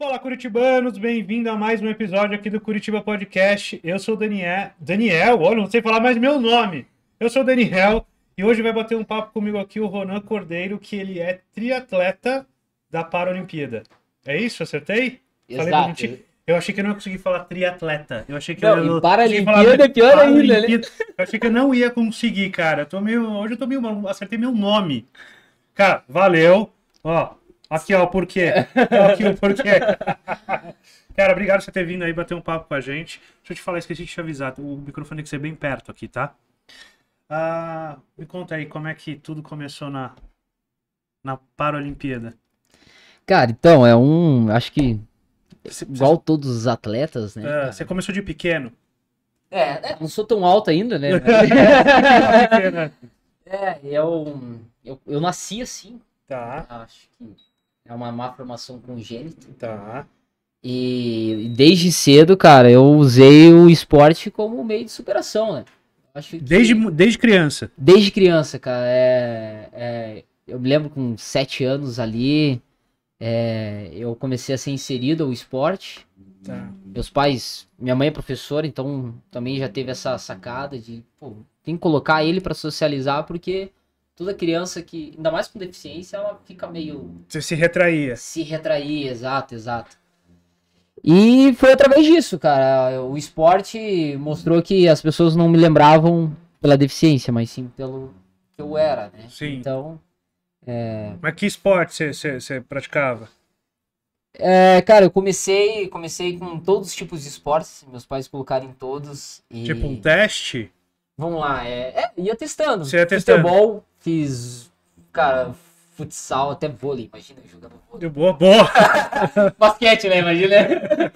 Olá curitibanos! Bem-vindo a mais um episódio aqui do Curitiba Podcast. Eu sou o Daniel. Daniel, olha, não sei falar mais meu nome. Eu sou o Daniel e hoje vai bater um papo comigo aqui o Ronan Cordeiro, que ele é triatleta da Paralimpíada. É isso? Acertei? Exato. Eu achei que eu não ia conseguir falar triatleta. Eu achei que não, eu. E Paralimpíada é pior ainda, né? Eu achei que eu não ia conseguir, cara. Eu tô meio... Hoje eu tô meio. Acertei meu nome. Cara, valeu. Ó, Aqui, ó, o porquê. Aqui o porquê. Cara, obrigado por você ter vindo aí bater um papo com a gente. Deixa eu te falar, esqueci de te avisar. O microfone tem que ser bem perto aqui, tá? Ah, me conta aí, como é que tudo começou na, na Paralimpíada? Cara, então, é um. Acho que. Você, igual você... todos os atletas, né? É, você começou de pequeno. É, é, não sou tão alto ainda, né? É, é, eu, eu, eu nasci assim. Tá. Acho que é uma má formação congênita. Tá. E desde cedo, cara, eu usei o esporte como meio de superação, né? Acho que... desde, desde criança? Desde criança, cara. É, é, eu me lembro com sete anos ali, é, eu comecei a ser inserido ao esporte. Tá. Meus pais, minha mãe é professora, então também já teve essa sacada de, pô, tem que colocar ele para socializar, porque toda criança que, ainda mais com deficiência, ela fica meio. Você se retraía. Se retraía, exato, exato. E foi através disso, cara. O esporte mostrou que as pessoas não me lembravam pela deficiência, mas sim pelo que eu era, né? Sim. Então. É... Mas que esporte você praticava? É, cara, eu comecei, comecei com todos os tipos de esportes, meus pais colocaram em todos. E... Tipo um teste? Vamos lá, é, é ia testando. Você ia testando. Futebol, fiz, cara, futsal, até vôlei, imagina, jogando vôlei. Deu boa, boa! Basquete, né, imagina.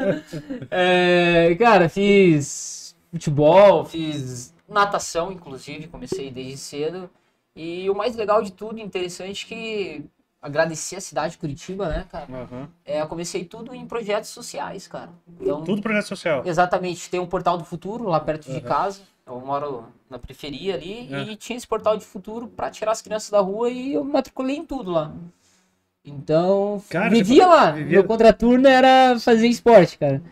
É, cara, fiz futebol, fiz natação, inclusive, comecei desde cedo. E o mais legal de tudo, interessante, que agradeci a cidade de Curitiba, né, cara? Uhum. É, comecei tudo em projetos sociais, cara. Então, tudo projeto social? Exatamente. Tem um portal do futuro lá perto uhum. de casa. Eu moro na periferia ali é. e tinha esse portal de futuro para tirar as crianças da rua e eu me matriculei em tudo lá. Então, cara, vivia tipo, lá. Vivia... Meu contraturno era fazer esporte, cara.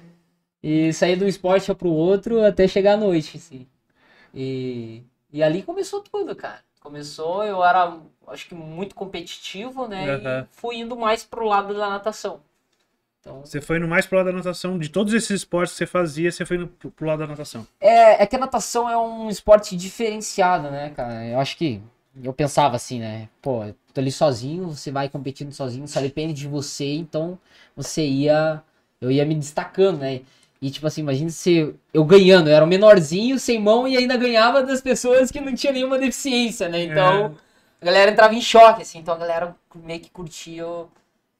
E sair do esporte pro outro até chegar à noite, assim. E, e ali começou tudo, cara. Começou, eu era, acho que, muito competitivo, né? Uhum. E fui indo mais pro lado da natação. Então... Você foi no mais pro lado da natação. De todos esses esportes que você fazia, você foi no, pro, lado da natação. É, é que a natação é um esporte diferenciado, né, cara? Eu acho que. Eu pensava assim, né? Pô, tô ali sozinho, você vai competindo sozinho, só depende de você, então você ia. Eu ia me destacando, né? E tipo assim, imagina se eu ganhando, eu era o um menorzinho, sem mão e ainda ganhava das pessoas que não tinha nenhuma deficiência, né? Então é. a galera entrava em choque, assim, então a galera meio que curtia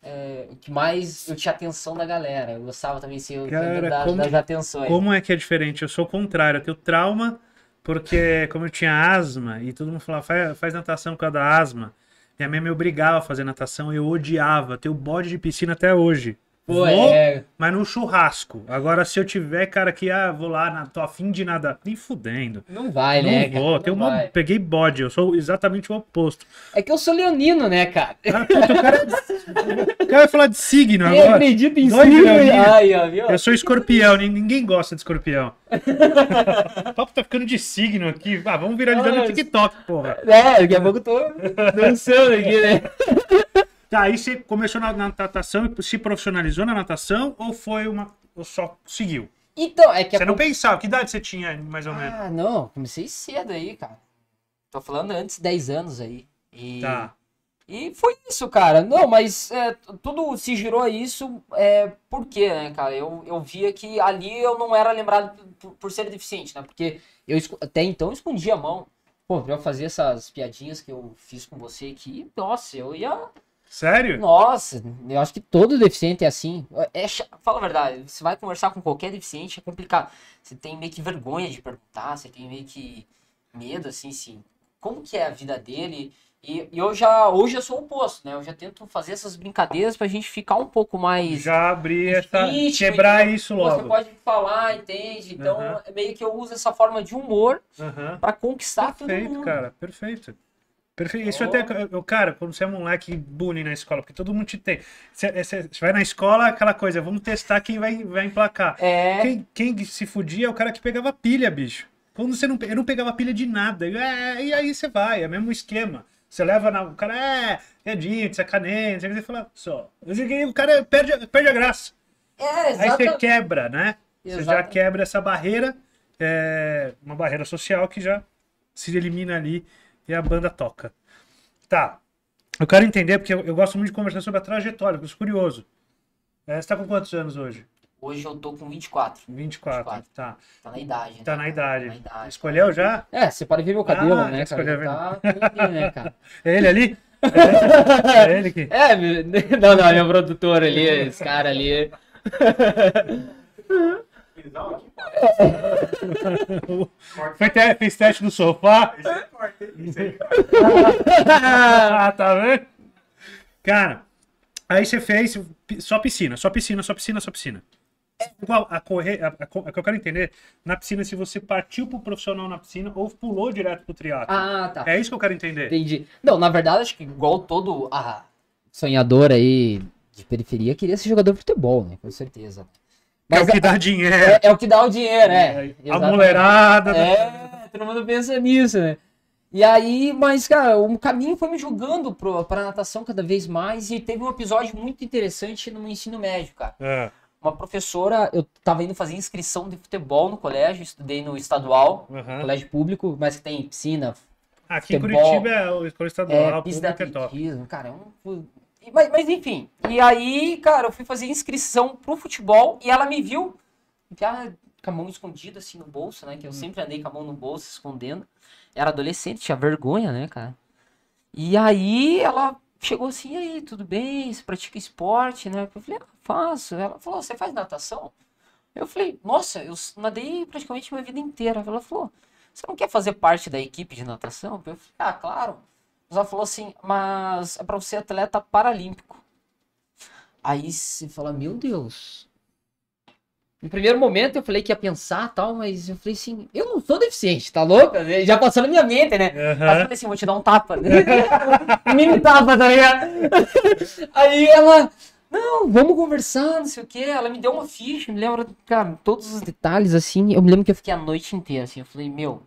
é, que mais eu tinha atenção da galera. Eu gostava também ser assim, Cara, da, como, das atenções. Como é que é diferente? Eu sou o contrário, eu tenho trauma, porque como eu tinha asma, e todo mundo falava, faz, faz natação por causa da asma. Minha mãe me obrigava a fazer natação, eu odiava, ter o bode de piscina até hoje. Pô, vou, é... mas num churrasco. Agora, se eu tiver, cara, que, ah, vou lá, na, tô afim de nada, nem fudendo. Não vai, não né? Vou. Cara, não uma, vai. Peguei bode, eu sou exatamente o oposto. É que eu sou leonino, né, cara? Ah, puta, o cara... É o cara vai falar de signo eu agora. acredito em signo. Aí, viu? Eu sou escorpião, ninguém gosta de escorpião. o papo tá ficando de signo aqui. Ah, vamos viralizar Olha, no TikTok, porra. É, daqui a pouco eu tô dançando aqui, né? Tá, aí você começou na, natação e se profissionalizou na natação ou foi uma. Ou só seguiu? Então, é que. Você a... não pensava, que idade você tinha, mais ou menos? Ah, não, comecei cedo aí, cara. Tô falando antes 10 anos aí. E... Tá. E foi isso, cara. Não, mas é, tudo se girou a isso é, porque, né, cara? Eu, eu via que ali eu não era lembrado por, por ser deficiente, né? Porque eu até então escondia a mão. Pô, pra eu fazer essas piadinhas que eu fiz com você aqui, nossa, eu ia Sério? Nossa, eu acho que todo deficiente é assim. É, fala a verdade, você vai conversar com qualquer deficiente, é complicado. Você tem meio que vergonha de perguntar, você tem meio que medo, assim, sim. Como que é a vida dele? E, e, eu já, hoje eu sou o oposto, né? Eu já tento fazer essas brincadeiras pra gente ficar um pouco mais. Já abrir essa. Quebrar isso logo. Você pode falar, entende? Então, uhum. meio que eu uso essa forma de humor uhum. para conquistar perfeito, todo mundo. Perfeito, cara, perfeito. Perfeito. Isso oh. até. Cara, quando você é moleque bullying na escola, porque todo mundo te tem. É, você, você vai na escola, aquela coisa, vamos testar quem vai, vai emplacar. É. Quem, quem se fudia é o cara que pegava pilha, bicho. Quando você não, eu não pegava pilha de nada. é, e aí você vai, é o mesmo esquema. Você leva na, o cara, é, É dito, sacaneia, é você fala, só. O cara perde, perde a graça. É, exatamente. Aí você quebra, né? Você já quebra essa barreira, é, uma barreira social que já se elimina ali e a banda toca. Tá. Eu quero entender, porque eu, eu gosto muito de conversar sobre a trajetória, porque eu sou curioso. É, você está com quantos anos hoje? Hoje eu tô com 24. 24, 24. tá. Tá na idade. Né, tá na, idade. Tá na idade. Escolheu cara. já? É, você pode ver meu cabelo, ah, né, cara? Tá... né, cara? É ele ali? É, é ele que. É, não, não, não, é o produtor ali, esse cara ali. Foi te, fez teste no sofá. ah, tá vendo? Cara, aí você fez só piscina, só piscina, só piscina, só piscina. É. igual a, correr, a, a, a que eu quero entender, na piscina, se você partiu pro profissional na piscina ou pulou direto pro triatlo. Ah, tá. É isso que eu quero entender. Entendi. Não, na verdade, acho que igual todo a ah, sonhador aí de periferia, queria ser jogador de futebol, né? Com certeza. Mas é o que é- dá dinheiro. É, é, o que dá o dinheiro, é. é a mulherada. Né? É, todo mundo pensa nisso, né? E aí, mas, cara, o caminho foi me julgando pro, pra natação cada vez mais. E teve um episódio muito interessante no meu ensino médio, cara. É. Uma professora, eu tava indo fazer inscrição de futebol no colégio, estudei no estadual, uhum. colégio público, mas que tem piscina. Aqui futebol, em Curitiba é o escola estadual, é, pista de é atletismo, cara, é um mas, mas enfim, e aí, cara, eu fui fazer inscrição pro futebol e ela me viu com a mão escondida assim no bolso, né? Que eu uhum. sempre andei com a mão no bolso, escondendo. Era adolescente, tinha vergonha, né, cara? E aí ela chegou assim, e aí, tudo bem? Você pratica esporte, né? Eu falei, ah, faço. Ela falou, você faz natação? Eu falei, nossa, eu nadei praticamente minha vida inteira. Ela falou, você não quer fazer parte da equipe de natação? Eu falei, ah, claro. Ela falou assim, mas é pra você atleta paralímpico. Aí você fala, meu Deus. No primeiro momento eu falei que ia pensar tal, mas eu falei assim, eu não sou deficiente, tá louco? Já passou na minha mente, né? Uhum. Aí eu falei assim, vou te dar um tapa. Mini tapa, tá ligado? Aí ela, não, vamos conversar, não sei o que. Ela me deu uma ficha, me lembra, cara, todos os detalhes, assim. Eu me lembro que eu fiquei a noite inteira, assim. Eu falei, meu,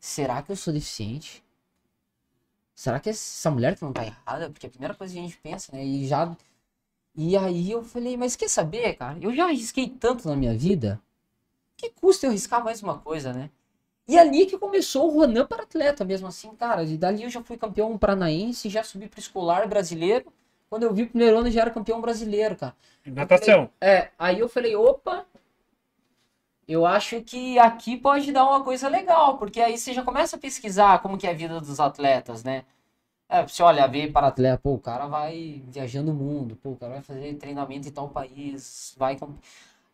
será que eu sou deficiente? será que essa mulher que não tá errada? Porque a primeira coisa que a gente pensa, né? E já. E aí eu falei, mas quer saber, cara? Eu já arrisquei tanto na minha vida. Que custa eu arriscar mais uma coisa, né? E ali que começou o Ronan para atleta mesmo assim, cara. E dali eu já fui campeão paranaense, já subi para escolar brasileiro. Quando eu vi o primeiro ano, já era campeão brasileiro, cara. Natação. Falei, é, aí eu falei, opa, eu acho que aqui pode dar uma coisa legal, porque aí você já começa a pesquisar como que é a vida dos atletas, né? É, você olha, vê para atleta, pô, o cara vai viajando o mundo, pô, o cara vai fazer treinamento em tal país, vai...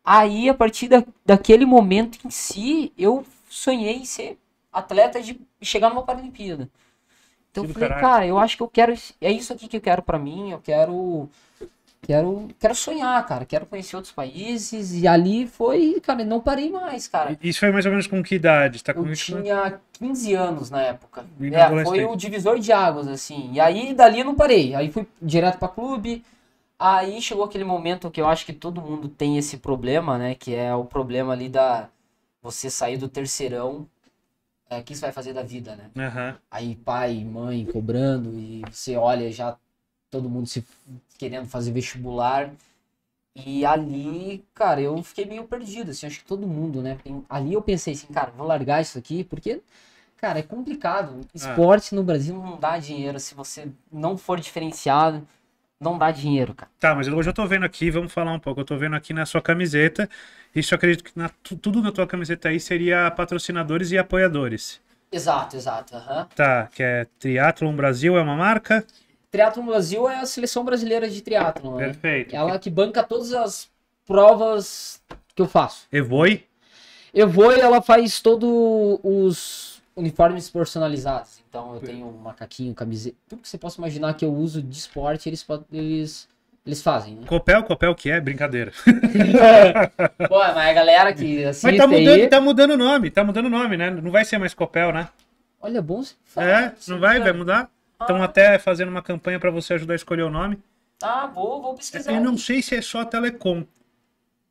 Aí, a partir da, daquele momento em si, eu sonhei em ser atleta de chegar numa Paralimpíada. Então eu falei, cara, eu acho que eu quero. É isso aqui que eu quero para mim. Eu quero Quero, quero sonhar, cara. Quero conhecer outros países. E ali foi, cara, não parei mais, cara. Isso foi mais ou menos com que idade? Tá com eu né? tinha né? 15 anos na época. É, foi o divisor de águas, assim. E aí, dali eu não parei. Aí fui direto para clube. Aí chegou aquele momento que eu acho que todo mundo tem esse problema, né? Que é o problema ali da... Você sair do terceirão é, que isso vai fazer da vida, né? Uhum. Aí pai, mãe cobrando e você olha já todo mundo se querendo fazer vestibular. E ali, cara, eu fiquei meio perdido, assim, acho que todo mundo, né? Ali eu pensei assim, cara, vou largar isso aqui, porque, cara, é complicado. É. Esporte é. no Brasil não dá dinheiro se você não for diferenciado. Não dá dinheiro, cara. Tá, mas hoje eu tô vendo aqui, vamos falar um pouco. Eu tô vendo aqui na sua camiseta. Isso eu acredito que na, tudo na tua camiseta aí seria patrocinadores e apoiadores. Exato, exato. Uhum. Tá, que é Triathlon Brasil, é uma marca? no Brasil é a seleção brasileira de triatlo. Né? Perfeito. Ela que banca todas as provas que eu faço. Evoi? Evoi, ela faz todos os uniformes personalizados. Então eu tenho um macaquinho, camiseta, tudo que você possa imaginar que eu uso de esporte, eles eles eles fazem, né? Copel, copel que é? Brincadeira. Pô, mas a galera que assim. Mas tá mudando, aí... tá mudando o nome, tá mudando o nome, né? Não vai ser mais copel, né? Olha, é bom você é? falar. É, não vai? Cara. Vai mudar? Estão ah. até fazendo uma campanha para você ajudar a escolher o nome. Ah, vou, vou pesquisar. Eu não sei se é só a Telecom.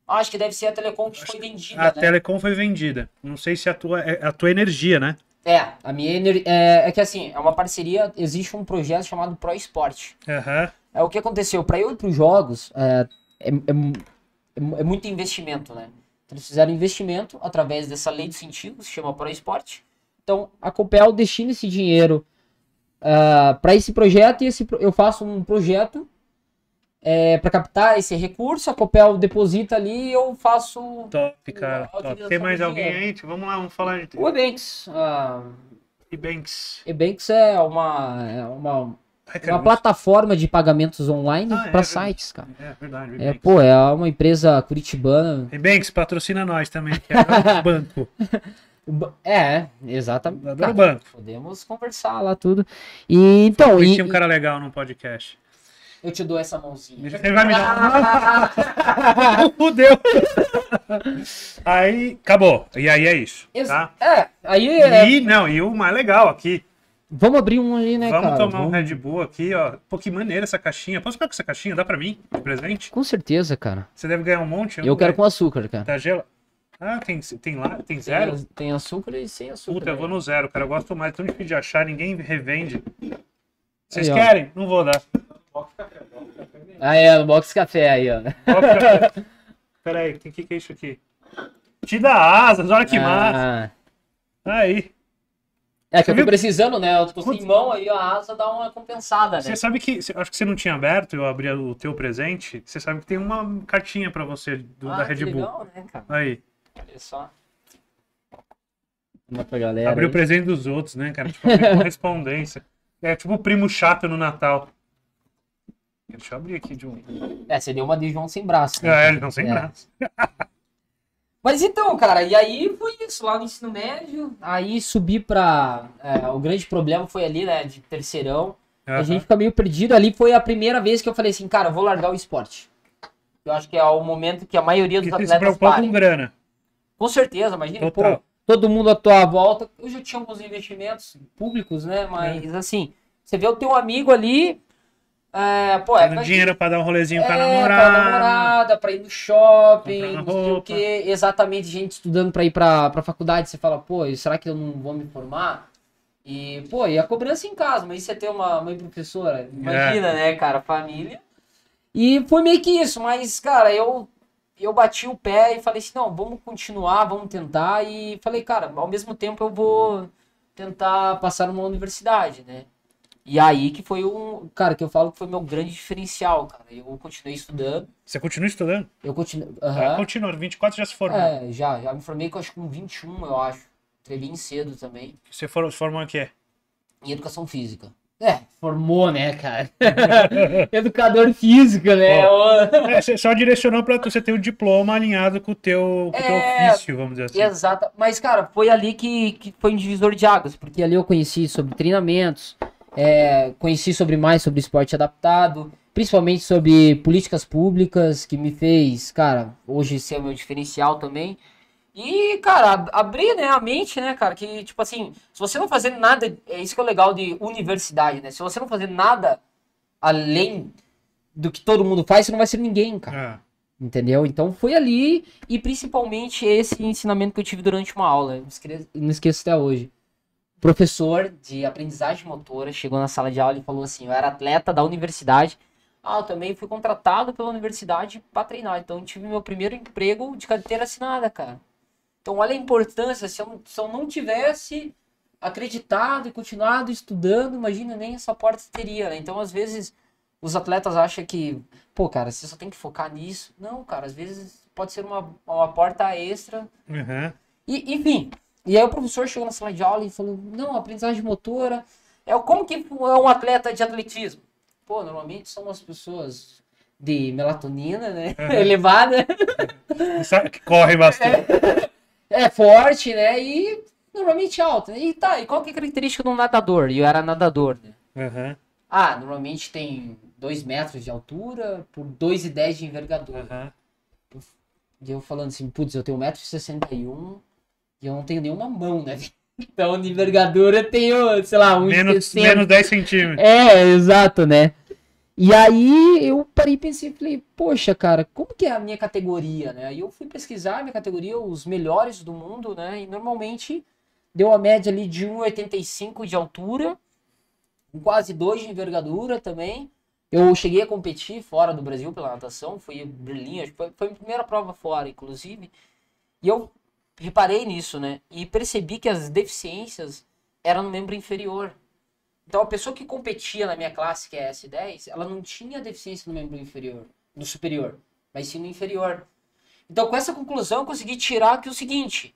Ah, acho que deve ser a Telecom que acho foi vendida. A né? Telecom foi vendida. Não sei se a tua, é, a tua energia, né? É, a minha energia. É, é, que assim, é uma parceria. Existe um projeto chamado Pro Esporte. Uhum. É o que aconteceu. Para eu ir para os jogos, é, é, é, é, muito investimento, né? Então, eles fizeram investimento através dessa lei dos incentivos, chama Pro Esporte. Então, a Copel destina esse dinheiro uh, ah, para esse projeto e esse, eu faço um projeto é, para captar esse recurso, a Copel deposita ali e eu faço. Top, cara. Top. Tem mais alguém aí? Vamos lá, vamos falar de. O Ebanks. Uh... Ebanks. Ebanks é uma, é uma, Ai, uma plataforma de pagamentos online ah, para é, sites, cara. É verdade. É, pô, é uma empresa curitibana. Ebanks, patrocina nós também, que é o banco. É, exatamente. Fundador banco. Podemos conversar lá tudo. E então. E, tinha um cara legal num podcast. Eu te dou essa mãozinha. Ele vai me dar. Fudeu. aí, acabou. E aí é isso. Ex tá? É, aí é. E não, e o mais legal aqui. Vamos abrir um ali, né, Vamos cara? tomar Vamos... um Red Bull aqui, ó. Pô, que maneira essa caixinha. Posso ficar com essa caixinha? Dá pra mim? De presente? Com certeza, cara. Você deve ganhar um monte. Eu, eu né? quero ganho. com açúcar, cara. Tá gelado. Ah, tem, tem, lá, tem zero? Tem, tem açúcar e sem açúcar. Puta, eu vou no zero, cara. Eu gosto mais. Tão difícil de achar, ninguém revende. Vocês aí, querem? Não vou dar. Box café, box café aí, é, box café aí, ó. Box Peraí, o que, que é isso aqui? Te dá asas, olha que ah. massa. Aí. É que eu tô precisando, né? Eu tô com mão aí, a asa dá uma compensada, né? Você sabe que. Acho que você não tinha aberto, eu abri o teu presente. Você sabe que tem uma cartinha pra você do, ah, da Red Bull. Legal, né, cara? Aí. Olha só. Uma pra galera. Abriu o presente dos outros, né, cara? Tipo, correspondência. É tipo o primo chato no Natal. Deixa eu abrir aqui de um. É, você deu uma de João sem braço. Né? Ah, é, ele não sem é. braço. Mas então, cara, e aí foi isso, lá no ensino médio. Aí subi pra. É, o grande problema foi ali, né, de terceirão. Uhum. A gente fica meio perdido. Ali foi a primeira vez que eu falei assim, cara, eu vou largar o esporte. Eu acho que é o momento que a maioria dos que atletas. Se preocupa com grana. Com certeza, imagina, pô, todo mundo à tua volta. Eu já tinha alguns investimentos públicos, né? Mas é. assim, você vê o teu amigo ali. É, pô, é, dinheiro para dar um rolezinho é, pra namorada. Pra namorada, pra ir no shopping, não sei o quê. Exatamente, gente estudando pra ir pra, pra faculdade. Você fala, pô, será que eu não vou me formar? E, pô, e a cobrança em casa, mas você é tem uma mãe professora, imagina, é. né, cara, família. E foi meio que isso, mas, cara, eu eu bati o pé e falei assim, não, vamos continuar, vamos tentar. E falei, cara, ao mesmo tempo eu vou tentar passar numa universidade, né? E aí que foi um, cara, que eu falo que foi meu grande diferencial, cara. Eu continuei estudando. Você continua estudando? Eu continuo. Uh ah, -huh. Continua, 24 já se formou. É, já, já me formei com acho que com 21, eu acho. Entrei bem cedo também. Você se formou em quê? Em educação física. É, formou, né, cara? Educador físico, né? Bom, é, só direcionou para você ter o um diploma alinhado com o teu, com é, teu ofício, vamos dizer assim. Exato. Mas, cara, foi ali que, que foi um divisor de águas, porque ali eu conheci sobre treinamentos, é, conheci sobre mais sobre esporte adaptado, principalmente sobre políticas públicas, que me fez, cara, hoje ser o meu diferencial também. E, cara, abrir né, a mente, né, cara? Que, tipo assim, se você não fazer nada, é isso que é legal de universidade, né? Se você não fazer nada além do que todo mundo faz, você não vai ser ninguém, cara. É. Entendeu? Então foi ali e principalmente esse ensinamento que eu tive durante uma aula. Não esqueço, não esqueço até hoje. O professor de aprendizagem motora chegou na sala de aula e falou assim: eu era atleta da universidade. Ah, eu também fui contratado pela universidade para treinar. Então tive meu primeiro emprego de carteira assinada, cara. Então, olha a importância. Se eu, se eu não tivesse acreditado e continuado estudando, imagina, nem essa porta teria. Né? Então, às vezes, os atletas acham que, pô, cara, você só tem que focar nisso. Não, cara, às vezes pode ser uma, uma porta extra. Uhum. E, enfim, e aí o professor chegou na sala de aula e falou, não, aprendizagem motora, é como que é um atleta de atletismo? Pô, normalmente são as pessoas de melatonina, né? Uhum. Elevada. Sabe que corre bastante. É. É forte, né? E normalmente alto. E tá, e qual que é a característica de um nadador? E eu era nadador, né? Uhum. Ah, normalmente tem 2 metros de altura por 2,10 de envergadura. Uhum. E eu falando assim, putz, eu tenho 1,61m e eu não tenho nenhuma mão, né? Então, de envergadura eu tenho, sei lá, um Menos, menos 10 centímetros. É, exato, né? E aí eu parei e pensei, falei, poxa, cara, como que é a minha categoria, né? E eu fui pesquisar a minha categoria, os melhores do mundo, né? E normalmente deu a média ali de 1,85 de altura, quase 2 de envergadura também. Eu cheguei a competir fora do Brasil pela natação, fui Berlim, foi, foi a primeira prova fora, inclusive. E eu reparei nisso, né? E percebi que as deficiências eram no membro inferior. Então a pessoa que competia na minha classe, que é S10, ela não tinha deficiência no membro inferior, no superior, mas sim no inferior. Então com essa conclusão eu consegui tirar que o seguinte,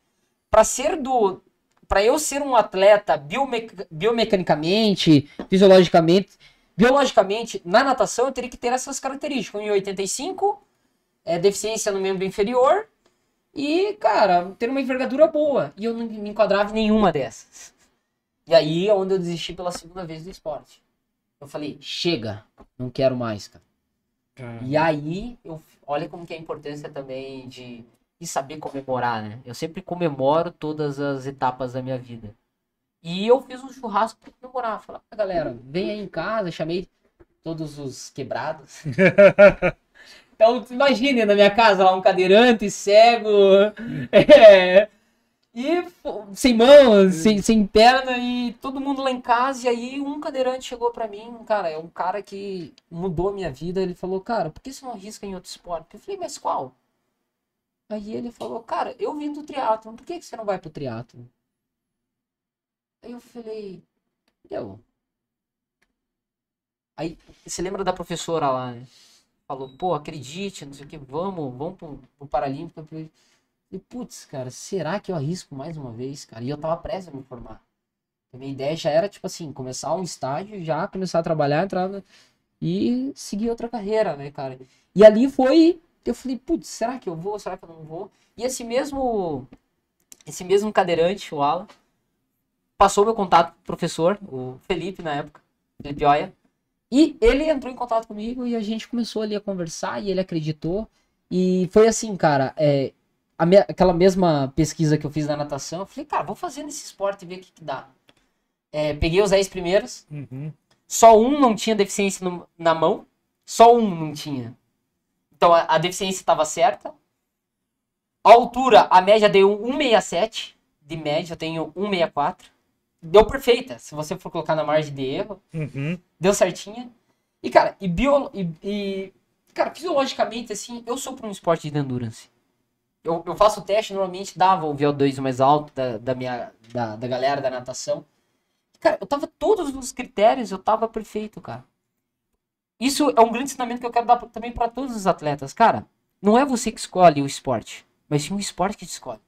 para ser do para eu ser um atleta biome, biomecanicamente, fisiologicamente, biologicamente, na natação eu teria que ter essas características. um 1,85, é, deficiência no membro inferior e, cara, ter uma envergadura boa. E eu não me enquadrava em nenhuma dessas. E aí é onde eu desisti pela segunda vez do esporte. Eu falei, chega, não quero mais, cara. Caramba. E aí, eu, olha como que é a importância também de, de saber comemorar, né? Eu sempre comemoro todas as etapas da minha vida. E eu fiz um churrasco pra comemorar. Falei, ah, galera, vem aí em casa, chamei todos os quebrados. então, imagine na minha casa lá um cadeirante, cego, é, e sem mão, sem, sem perna, e todo mundo lá em casa. E aí um cadeirante chegou para mim, cara, é um cara que mudou a minha vida. Ele falou, cara, por que você não arrisca em outro esporte? Eu falei, mas qual? Aí ele falou, cara, eu vim do triatlon, por que, que você não vai pro triatlon? Aí eu falei, eu. Aí você lembra da professora lá, né? Falou, pô, acredite, não sei o que, vamos, vamos pro, pro Paralímpico. E putz, cara, será que eu arrisco mais uma vez, cara? E eu tava prestes a me formar. A minha ideia já era, tipo assim, começar um estágio, já começar a trabalhar, entrar e seguir outra carreira, né, cara? E ali foi, eu falei, putz, será que eu vou? Será que eu não vou? E esse mesmo, esse mesmo cadeirante, o Alan, passou meu contato pro professor, o Felipe na época, Felipe Oia. E ele entrou em contato comigo e a gente começou ali a conversar e ele acreditou. E foi assim, cara, é, me, aquela mesma pesquisa que eu fiz na natação, eu falei, cara, vou fazer nesse esporte e ver o que, que dá. É, peguei os 10 primeiros, uhum. só um não tinha deficiência no, na mão, só um não tinha. Então a, a deficiência estava certa. A altura, a média deu 1,67 de média, eu tenho 1,64. Deu perfeita, se você for colocar na margem de erro. Uhum. Deu certinha. E, cara, e, bio, e, e cara, fisiologicamente, assim, eu sou para um esporte de endurance. Eu, eu faço o teste, normalmente dava o VO2 mais alto da, da minha da, da galera da natação. Cara, eu tava todos os critérios, eu tava perfeito, cara. Isso é um grande ensinamento que eu quero dar também para todos os atletas, cara. Não é você que escolhe o esporte, mas sim o esporte que te escolhe.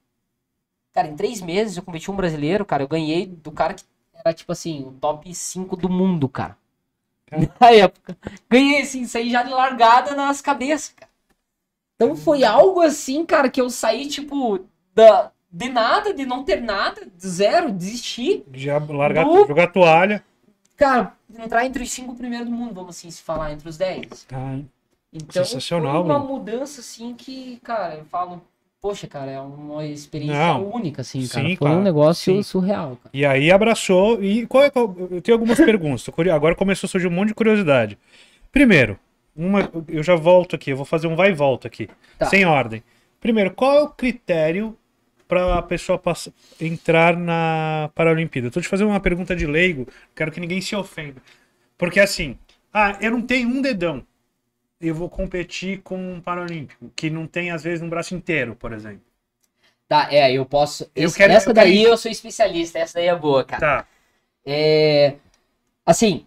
Cara, em três meses eu competi um brasileiro, cara. Eu ganhei do cara que era, tipo assim, o top 5 do mundo, cara. Na época. Ganhei, assim, saí já de largada nas cabeças, cara. Então uhum. foi algo assim, cara, que eu saí, tipo, da, de nada, de não ter nada, de zero, desistir. Já largar, do... jogar toalha. Cara, entrar entre os cinco primeiros do mundo, vamos assim se falar, entre os dez. Tá, então, Sensacional, foi uma mano. mudança, assim, que, cara, eu falo, poxa, cara, é uma experiência não. única, assim, cara. Sim, foi um negócio Sim. surreal, cara. E aí abraçou, e qual é, qual... É eu tenho algumas perguntas, agora começou a surgir um monte de curiosidade. Primeiro, uma, eu já volto aqui, eu vou fazer um vai e volta aqui, tá. sem ordem. Primeiro, qual é o critério para a pessoa passar, entrar na Paralimpíada? Estou te fazendo uma pergunta de leigo, quero que ninguém se ofenda. Porque assim, ah, eu não tenho um dedão. Eu vou competir com um paralímpico que não tem às vezes um braço inteiro, por exemplo. Tá, é, eu posso. Eu esse, quero, essa eu daí quero... eu sou especialista, essa daí é boa, cara. Tá. É, assim,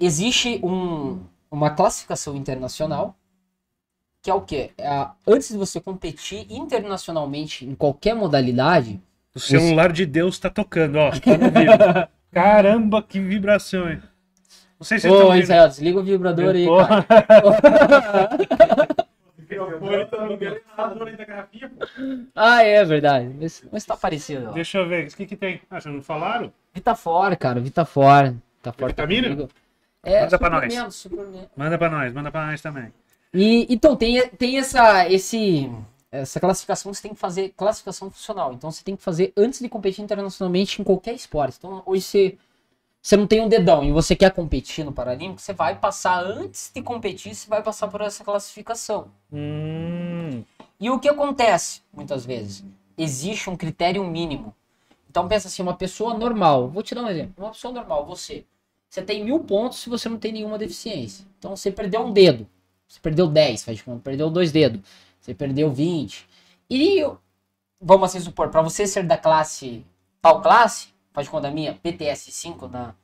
existe um, uma classificação internacional, que é o quê? É, antes de você competir internacionalmente em qualquer modalidade. O celular de Deus está tocando, ó. Tá Caramba, que vibração, hein? Não sei se Ô, oh, Israel, desliga o vibrador aí, ah, é verdade. Mas, tá parecido. Deixa eu ver. O que, que tem? Ah, vocês não falaram? Vitafor, cara. Vitafor. Vitafor tá vitamina? É, manda para nós. Manda para nós, manda para nós também. E, então, tem, tem essa, esse, essa classificação, você tem que fazer classificação funcional. Então, você tem que fazer antes de competir internacionalmente em qualquer esporte. Então, hoje você, você não tem um dedão e você quer competir no Paralímpico, você vai passar, antes de competir, você vai passar por essa classificação. Hum. E o que acontece, muitas vezes? Existe um critério mínimo. Então, pensa assim, uma pessoa normal, vou te dar um exemplo, uma pessoa normal, você você tem mil pontos se você não tem nenhuma deficiência. Então você perdeu um dedo, você perdeu 10, faz de conta, perdeu dois dedos, você perdeu 20. E vamos assim supor, para você ser da classe tal classe, faz de conta a minha, PTS 5 na,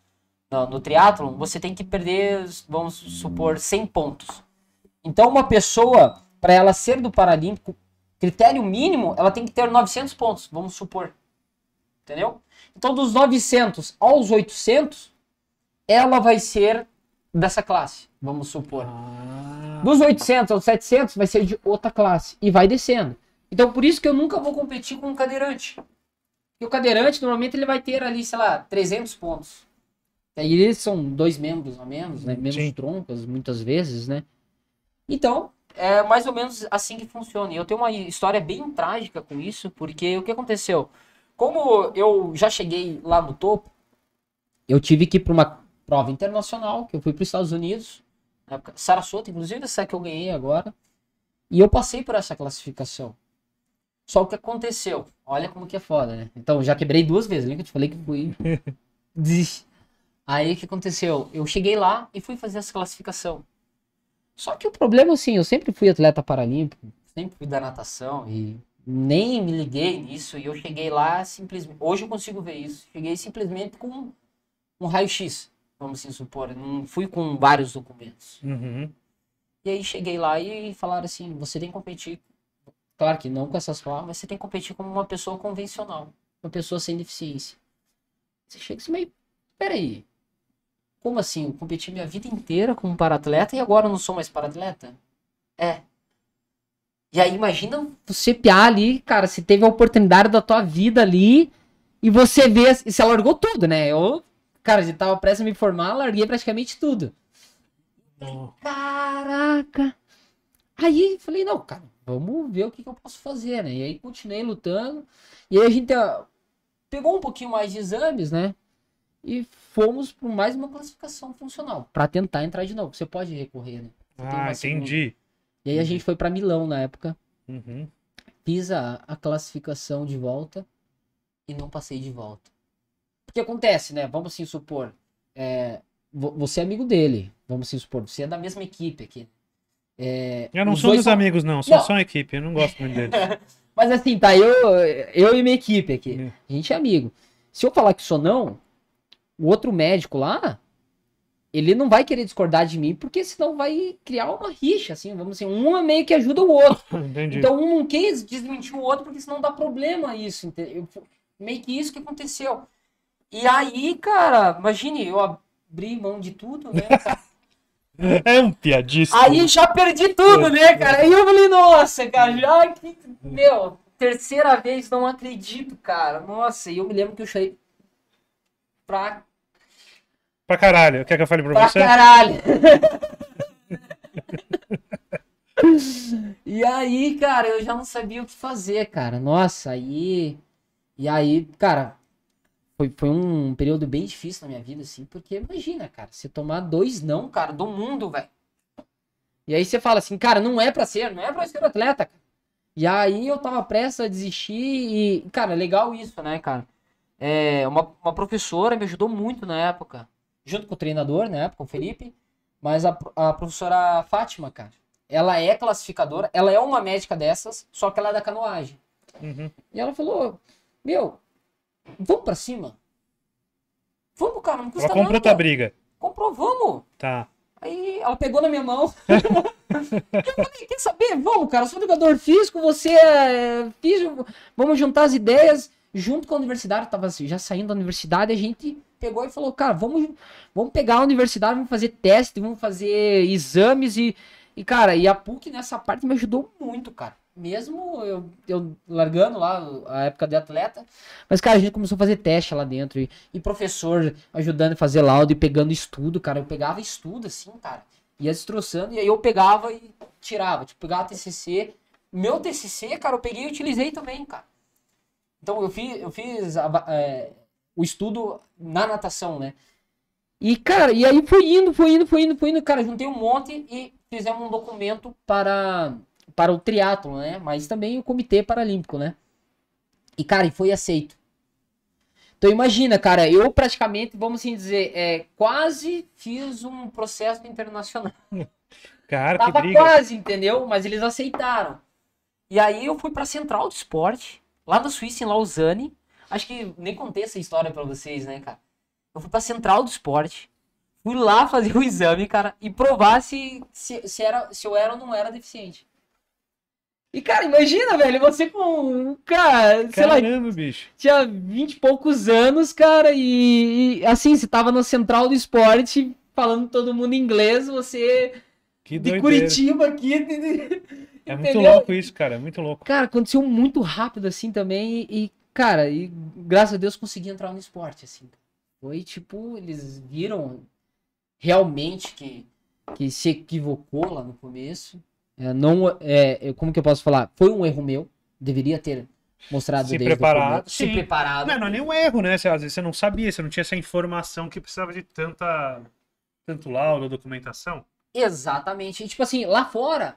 no, no você tem que perder, vamos supor, 100 pontos. Então uma pessoa, para ela ser do Paralímpico, critério mínimo, ela tem que ter 900 pontos, vamos supor. Entendeu? Então dos 900 aos 800, ela vai ser dessa classe, vamos supor. Ah. Dos 800 aos 700 vai ser de outra classe e vai descendo. Então por isso que eu nunca vou competir com um cadeirante. E o cadeirante normalmente ele vai ter ali, sei lá, 300 pontos. Aí eles são dois membros a menos, né? Menos Sim. troncas muitas vezes, né? Então, é mais ou menos assim que funciona. E eu tenho uma história bem trágica com isso, porque o que aconteceu? Como eu já cheguei lá no topo, eu tive que ir para uma prova internacional, que eu fui para os Estados Unidos, na época, Sarasota, inclusive essa que eu ganhei agora, e eu passei por essa classificação. Só o que aconteceu, olha como que é foda, né? Então, já quebrei duas vezes, lembra que eu te falei que fui... Desiste. Aí, o que aconteceu? Eu cheguei lá e fui fazer essa classificação. Só que o problema, assim, eu sempre fui atleta paralímpico, sempre fui da natação e nem me liguei nisso. E eu cheguei lá simplesmente. Hoje eu consigo ver isso. Cheguei simplesmente com um raio-x vamos assim supor, não fui com vários documentos. Uhum. E aí cheguei lá e falaram assim, você tem que competir, claro que não com essas formas, mas você tem que competir como uma pessoa convencional, uma pessoa sem deficiência. Você chega assim, meio, peraí, como assim? Eu competi minha vida inteira como paratleta e agora eu não sou mais paratleta? É. E aí imagina você piar ali, cara, se teve a oportunidade da tua vida ali e você vê, e você largou tudo, né? Eu Cara, já tava prestes a me formar, larguei praticamente tudo. Oh. Caraca! Aí falei, não, cara, vamos ver o que, que, eu posso fazer, né? E aí continuei lutando. E aí a gente ah, pegou um pouquinho mais de exames, né? E fomos para mais uma classificação funcional, para tentar entrar de novo. Você pode recorrer, né? Ah, entendi. E aí a gente uhum. foi para Milão na época. Uhum. Fiz a, a classificação de volta e não passei de volta. Porque acontece, né? Vamos assim supor. É, você é amigo dele. Vamos assim supor. Você é da mesma equipe aqui. É, eu não sou dos são... amigos, não. Sou não. só uma equipe. Eu não gosto muito dele. Mas assim, tá, eu, eu e minha equipe aqui. É. A gente é amigo. Se eu falar que sou não, o outro médico lá, ele não vai querer discordar de mim, porque senão vai criar uma rixa, assim, vamos assim, um é meio que ajuda o outro. Entendi. Então um não quis desmentir o outro, porque senão dá problema isso. Meio que isso que aconteceu. E aí, cara, imagine, eu abri mão de tudo, né? É um piadista. Aí já perdi tudo, né, cara? Aí eu falei, nossa, cara, já que. Meu, terceira vez, não acredito, cara. Nossa, e eu me lembro que eu chorei pra. Pra caralho. Quer que eu fale pra, pra você? Pra caralho. e aí, cara, eu já não sabia o que fazer, cara. Nossa, aí. E aí, cara, foi, foi um período bem difícil na minha vida, assim, porque imagina, cara, você tomar dois não, cara, do mundo, velho. E aí você fala assim, cara, não é pra ser, não é pra ser atleta, cara. E aí eu tava prestes a desistir e, cara, é legal isso, né, cara? É, uma, uma professora me ajudou muito na época, junto com o treinador, na né, época, o Felipe, mas a, a professora Fátima, cara, ela é classificadora, ela é uma médica dessas, só que ela é da canoagem. Uhum. E ela falou, meu, Vamos pra cima. Vamos, cara, não custa ela comprou nada. tua briga. Comprou, vamos. Tá. Aí ela pegou na minha mão. eu falei, quer saber? Vamos, cara, eu sou educador físico, você é físico. Vamos juntar as ideias. Junto com a universidade, eu tava assim, já saindo da universidade, a gente pegou e falou, cara, vamos, vamos pegar a universidade, vamos fazer teste, vamos fazer exames e, e, cara, e a PUC nessa parte me ajudou muito, cara mesmo eu, eu largando lá a época de atleta. Mas, cara, a gente começou a fazer teste lá dentro. E, e professor ajudando a fazer laudo e pegando estudo, cara. Eu pegava estudo, assim, cara. Ia destroçando e aí eu pegava e tirava. Tipo, pegava TCC. Meu TCC, cara, eu peguei e utilizei também, cara. Então, eu fiz, eu fiz a, é, o estudo na natação, né? E, cara, e aí foi indo, foi indo, foi indo, foi indo. Cara, juntei um monte e fizemos um documento para para o triatlo, né? Mas também o Comitê Paralímpico, né? E cara, foi aceito. Então imagina, cara, eu praticamente, vamos assim dizer, é, quase fiz um processo internacional. Cara, Tava que briga. quase, entendeu? Mas eles aceitaram. E aí eu fui para Central do Esporte, lá na Suíça, em Lausanne. Acho que nem contei essa história para vocês, né, cara? Eu fui para Central do Esporte, fui lá fazer o exame, cara, e provar se, se, se, era, se eu era ou não era deficiente. E, cara, imagina, velho, você com. Cara, Caramba, sei lá. bicho. Tinha vinte e poucos anos, cara, e, e, assim, você tava na central do esporte, falando todo mundo inglês, você. Que de Curitiba aqui. De... É muito louco isso, cara, é muito louco. Cara, aconteceu muito rápido, assim também, e, cara, e graças a Deus consegui entrar no esporte, assim. Foi tipo, eles viram realmente que, que se equivocou lá no começo é, não, é, como que eu posso falar? Foi um erro meu. Deveria ter mostrado se preparado, se preparado. Não, não é nenhum erro, né? Você, às vezes você não sabia, você não tinha essa informação que precisava de tanta tanto laudo, documentação. Exatamente. E, tipo assim, lá fora,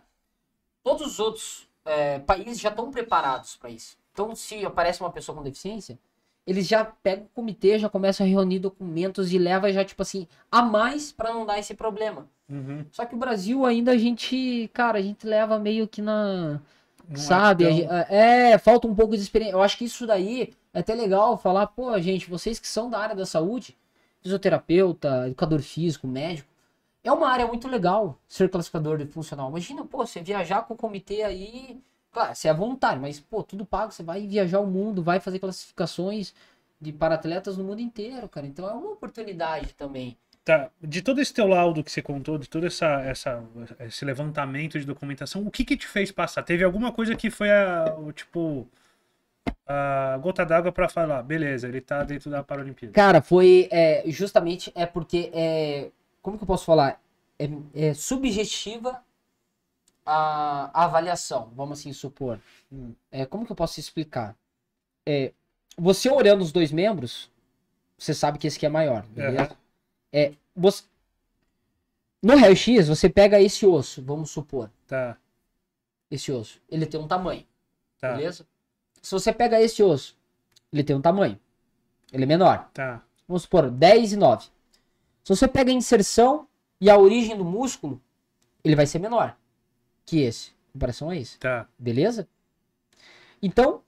todos os outros é, países já estão preparados para isso. Então, se aparece uma pessoa com deficiência, eles já pegam o comitê, já começam a reunir documentos e leva já, tipo assim, a mais para não dar esse problema. Uhum. Só que o Brasil ainda a gente, cara, a gente leva meio que na. Não sabe? É, tão... é, falta um pouco de experiência. Eu acho que isso daí é até legal falar, pô, gente, vocês que são da área da saúde, fisioterapeuta, educador físico, médico, é uma área muito legal ser classificador de funcional. Imagina, pô, você viajar com o comitê aí Claro, se é voluntário, mas, pô, tudo pago, você vai viajar o mundo, vai fazer classificações de para-atletas no mundo inteiro, cara. Então é uma oportunidade também. Tá. De todo esse teu laudo que você contou, de todo essa, essa, esse levantamento de documentação, o que que te fez passar? Teve alguma coisa que foi a, o, tipo, a gota d'água para falar, beleza, ele tá dentro da Paralimpíada? Cara, foi é, justamente é porque, é, como que eu posso falar? É, é subjetiva a, a avaliação, vamos assim supor. Hum. É, como que eu posso explicar? É, você olhando os dois membros, você sabe que esse aqui é maior, é. beleza? É. é você... No raio-x, você pega esse osso, vamos supor. Tá. Esse osso. Ele tem um tamanho. Tá. Beleza? Se você pega esse osso, ele tem um tamanho. Ele é menor. Tá. Vamos supor, 10 e 9. Se você pega a inserção e a origem do músculo, ele vai ser menor que esse. Em comparação a esse. Tá. Beleza? Então,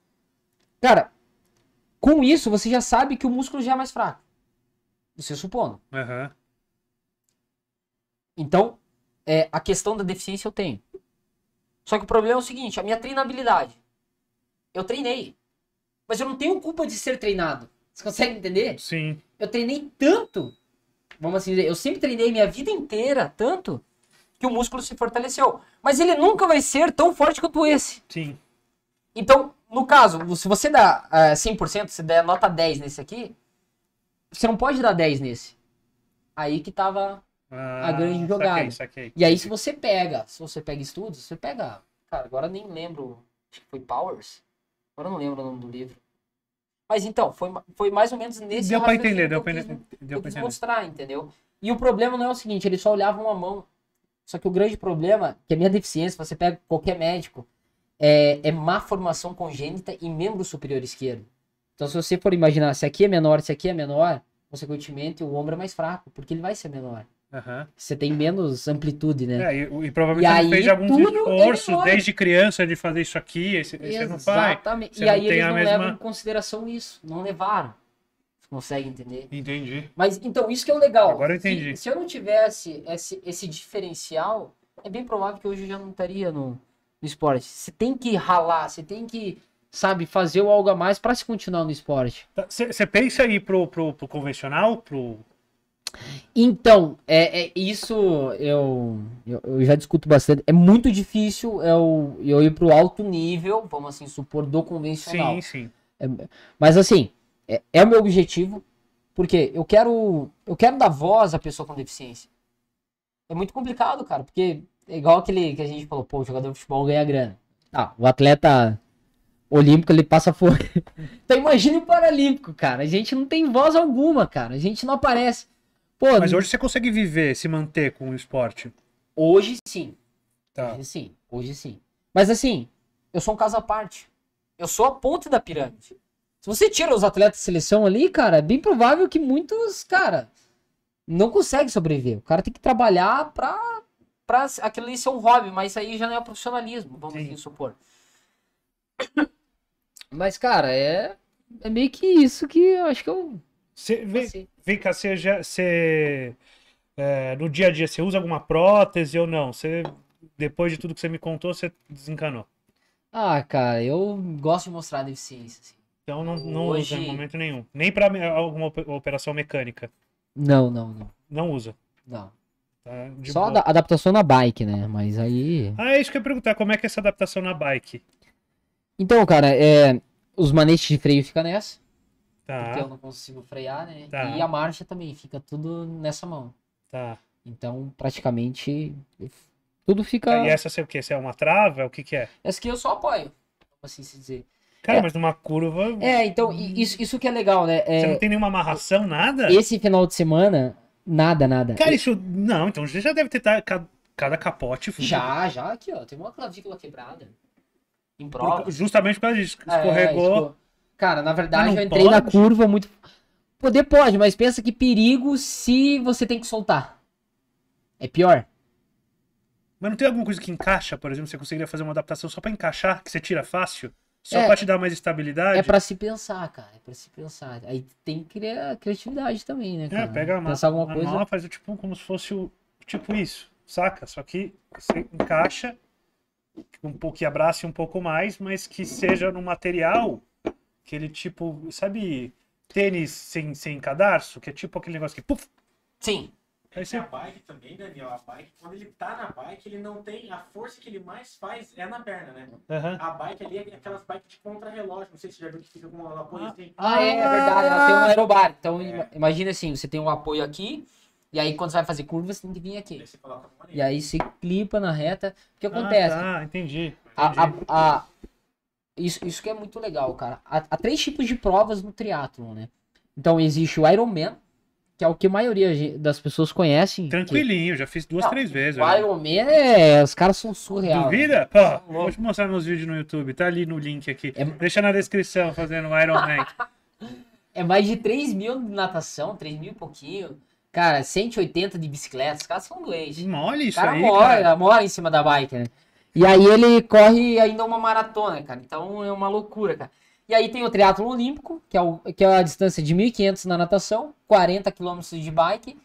cara, com isso você já sabe que o músculo já é mais fraco. Você supondo. Uhum. Então, é, a questão da deficiência eu tenho. Só que o problema é o seguinte, a minha treinabilidade. Eu treinei. Mas eu não tenho culpa de ser treinado. Você consegue entender? Sim. Eu treinei tanto. Vamos assim dizer, eu sempre treinei minha vida inteira tanto que o músculo se fortaleceu. Mas ele nunca vai ser tão forte quanto esse. Sim. Então, no caso, se você dá uh, é, 100%, se der nota 10 nesse aqui, você não pode dar 10 nesse. Aí que tava ah, a grande jogada. Saquei, saquei. E aí, se você pega, se você pega estudos, você pega. Cara, agora nem lembro. Acho que foi Powers. Agora não lembro o nome do livro. Mas então, foi, foi mais ou menos nesse Deu pra entender, deu pra entender. Deu pra entender. mostrar, entendeu? E o problema não é o seguinte, ele só olhava uma mão. Só que o grande problema, que é a minha deficiência, você pega qualquer médico, é, é má formação congênita em membro superior esquerdo. Então, se você for imaginar, se aqui é menor, se aqui é menor, consequentemente o ombro é mais fraco, porque ele vai ser menor. Uhum. Você tem menos amplitude, né? É, e, e, provavelmente e aí, fez algum esforço é desde criança de fazer isso aqui, esse, esse é Exatamente. Não faz, e aí eles não mesma... levam em consideração isso, não levaram. Consegue entender? Entendi. Mas então, isso que é o legal. Agora eu entendi. Se, se eu não tivesse esse, esse diferencial, é bem provável que hoje eu já não estaria no, no esporte. Você tem que ralar, você tem que, sabe, fazer algo a mais para se continuar no esporte. Você tá, pensa aí pro, pro, pro convencional, pro. Então, é, é isso eu, eu, eu, já discuto bastante. É muito difícil eu, eu ir pro alto nível, vamos assim supor, do convencional. Sim, sim. É, mas assim, é, é o meu objetivo, porque eu quero, eu quero dar voz à pessoa com deficiência. É muito complicado, cara, porque é igual aquele que a gente falou, pô, o jogador de futebol ganha grana. Ah, o atleta olímpico ele passa fome. então o paralímpico, cara. A gente não tem voz alguma, cara. A gente não aparece. Pô, Mas hoje você consegue viver, se manter com o esporte? Hoje sim. Tá. Hoje sim, hoje sim. Mas assim, eu sou um caso à parte. Eu sou a ponte da pirâmide. Se você tira os atletas de seleção ali, cara, é bem provável que muitos, cara, não conseguem sobreviver. O cara tem que trabalhar pra, pra aquilo ali ser um hobby, mas aí já não é profissionalismo, vamos assim supor. Mas, cara, é, é meio que isso que eu acho que eu. Cê, vem, assim. vem cá, você já. Cê, é, no dia a dia, você usa alguma prótese ou não? Você, depois de tudo que você me contou, você desencanou? Ah, cara, eu gosto de mostrar a deficiência, assim. Então não, não Hoje... usa em momento nenhum. Nem pra alguma operação mecânica. Não, não, não. Não usa. Não. Tá, Só a adaptação na bike, né? Mas aí. Ah, é isso que eu ia perguntar. Como é que é essa adaptação na bike? Então, cara, é... os manetes de freio ficam nessa. Tá. Porque eu não consigo frear, né? Tá. E a marcha também fica tudo nessa mão. Tá. Então, praticamente, tudo fica. E essa é o quê? Essa é uma trava? O que, que é? Essa aqui eu só apoio, assim se dizer. Cara, é. mas numa curva. É, então, hum. isso, isso que é legal, né? É... Você não tem nenhuma amarração, nada? Esse final de semana, nada, nada. Cara, isso. Não, então já deve ter cada capote. Fundo. Já, já, aqui, ó. Tem uma clavícula quebrada. Em prova. Por, justamente por causa disso. É, escorregou. É, escor... Cara, na verdade, eu entrei pode? na curva muito. Poder pode, mas pensa que perigo se você tem que soltar. É pior. Mas não tem alguma coisa que encaixa, por exemplo, você conseguiria fazer uma adaptação só para encaixar, que você tira fácil? Só é, pra te dar mais estabilidade? É pra se pensar, cara. É pra se pensar. Aí tem que criar criatividade também, né? É, cara? É, pega a, pensar alguma a coisa... faz tipo como se fosse o. Tipo isso, saca? Só que você encaixa um pouco que abrace um pouco mais, mas que seja no material aquele tipo, sabe, tênis sem, sem cadarço, que é tipo aquele negócio que puf. Sim. É a bike também, Daniel, né, a bike, quando ele tá na bike, ele não tem. A força que ele mais faz é na perna, né? Uhum. A bike ali é aquelas bikes de contra-relógio. Não sei se você já viu que fica com um apoio ah. assim. Ah, é, é verdade, ela tem um aerobar. Então, é. imagina assim, você tem um apoio aqui. E aí, quando você vai fazer curva, você tem que vir aqui. e aí, você clipa na reta. O que ah, acontece? Ah, tá, entendi. entendi. A, a, a, isso, isso que é muito legal, cara. Há, há três tipos de provas no triatlon, né? Então, existe o Ironman, que é o que a maioria das pessoas conhecem. Tranquilinho, que... já fiz duas, não, três vezes. Iron Man é. Os caras são surreal. Né? Duvida? Pô, vou te mostrar meus vídeos no YouTube. Tá ali no link aqui. É... Deixa na descrição fazendo Iron Man. é mais de 3 mil de natação, 3 mil e pouquinho. Cara, 180 de bicicleta. Os caras são doentes. Mole hum, isso cara aí. Mora, cara mora em cima da bike, né? E aí ele corre ainda uma maratona, cara. Então é uma loucura, cara. E aí tem o triatlo olímpico, que é, o, que é a distância de 1.500 na natação, 40 km de bike